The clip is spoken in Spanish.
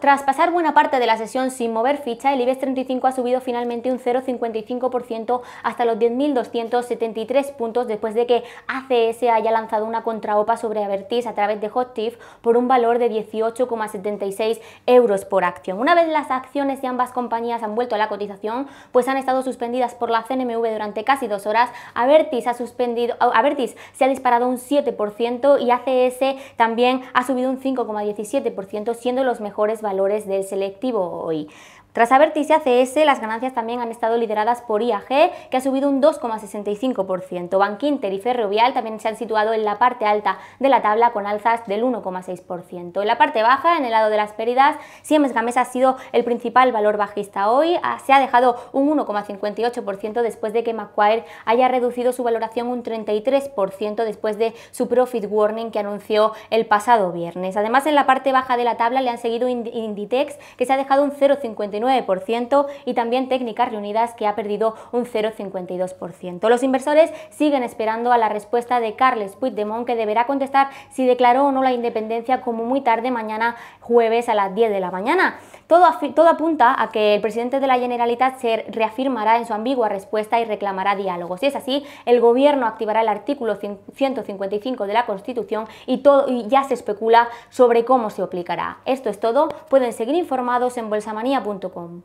Tras pasar buena parte de la sesión sin mover ficha, el IBEX 35 ha subido finalmente un 0,55% hasta los 10.273 puntos después de que ACS haya lanzado una contraopa sobre Avertis a través de HotTIF por un valor de 18,76 euros por acción. Una vez las acciones de ambas compañías han vuelto a la cotización, pues han estado suspendidas por la CNMV durante casi dos horas, Avertis, ha suspendido, Avertis se ha disparado un 7% y ACS también ha subido un 5,17%, siendo los mejores valores valores del selectivo hoy. Tras Avertis y ACS, las ganancias también han estado lideradas por IAG, que ha subido un 2,65%. Inter y Ferrovial también se han situado en la parte alta de la tabla con alzas del 1,6%. En la parte baja, en el lado de las pérdidas, Siemens Games ha sido el principal valor bajista hoy. Ah, se ha dejado un 1,58% después de que Macquarie haya reducido su valoración un 33% después de su profit warning que anunció el pasado viernes. Además, en la parte baja de la tabla le han seguido Inditex, que se ha dejado un 0,58% y también Técnicas Reunidas que ha perdido un 0,52%. Los inversores siguen esperando a la respuesta de Carles Puigdemont que deberá contestar si declaró o no la independencia como muy tarde mañana jueves a las 10 de la mañana. Todo, apunta a que el presidente de la Generalitat se reafirmará en su ambigua respuesta y reclamará diálogo. Si es así, el gobierno activará el artículo 155 de la Constitución y, todo, ya se especula sobre cómo se aplicará. Esto es todo. Pueden seguir informados en bolsamanía.com.